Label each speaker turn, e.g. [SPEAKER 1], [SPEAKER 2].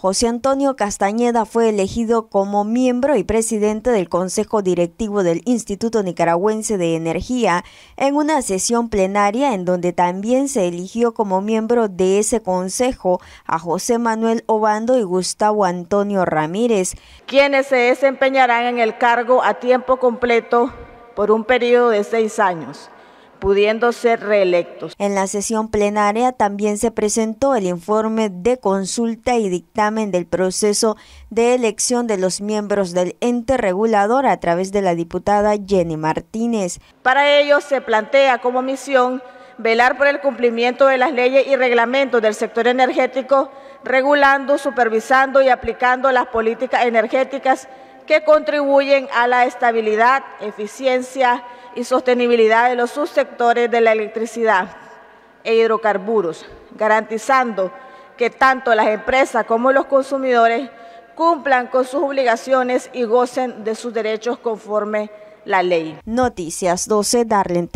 [SPEAKER 1] José Antonio Castañeda fue elegido como miembro y presidente del Consejo Directivo del Instituto Nicaragüense de Energía en una sesión plenaria en donde también se eligió como miembro de ese consejo a José Manuel Obando y Gustavo Antonio Ramírez,
[SPEAKER 2] quienes se desempeñarán en el cargo a tiempo completo por un periodo de seis años pudiendo ser reelectos.
[SPEAKER 1] En la sesión plenaria también se presentó el informe de consulta y dictamen del proceso de elección de los miembros del ente regulador a través de la diputada Jenny Martínez.
[SPEAKER 2] Para ello se plantea como misión velar por el cumplimiento de las leyes y reglamentos del sector energético, regulando, supervisando y aplicando las políticas energéticas que contribuyen a la estabilidad, eficiencia, y sostenibilidad de los subsectores de la electricidad e hidrocarburos, garantizando que tanto las empresas como los consumidores cumplan con sus obligaciones y gocen de sus derechos conforme la ley.
[SPEAKER 1] Noticias 12, Darlene